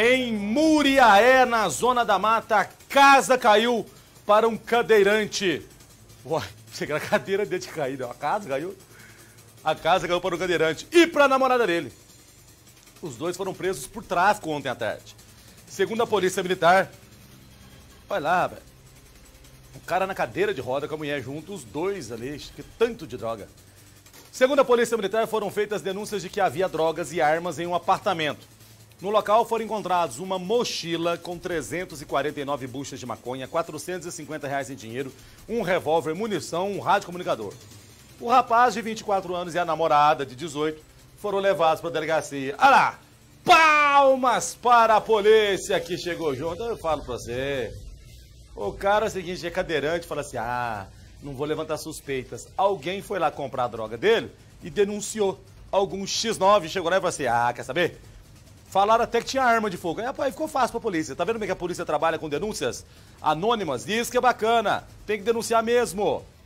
Em Muriaé, na Zona da Mata, a casa caiu para um cadeirante. Uai, chega na cadeira dele de cair, A casa caiu. A casa caiu para um cadeirante e para a namorada dele. Os dois foram presos por tráfico ontem à tarde. Segundo a polícia militar, vai lá, velho. O cara na cadeira de roda com a mulher junto, os dois ali, que tanto de droga. Segundo a polícia militar, foram feitas denúncias de que havia drogas e armas em um apartamento. No local foram encontrados uma mochila com 349 buchas de maconha, 450 reais em dinheiro, um revólver, munição, um rádio comunicador. O rapaz de 24 anos e a namorada de 18 foram levados para a delegacia. Ah lá! Palmas para a polícia que chegou junto. Eu falo para você. O cara é o seguinte, é cadeirante, fala assim: ah, não vou levantar suspeitas. Alguém foi lá comprar a droga dele e denunciou. Algum X9 chegou lá e falou assim: ah, quer saber? Falaram até que tinha arma de fogo. Aí ficou fácil pra polícia. Tá vendo como é que a polícia trabalha com denúncias anônimas? Diz que é bacana. Tem que denunciar mesmo.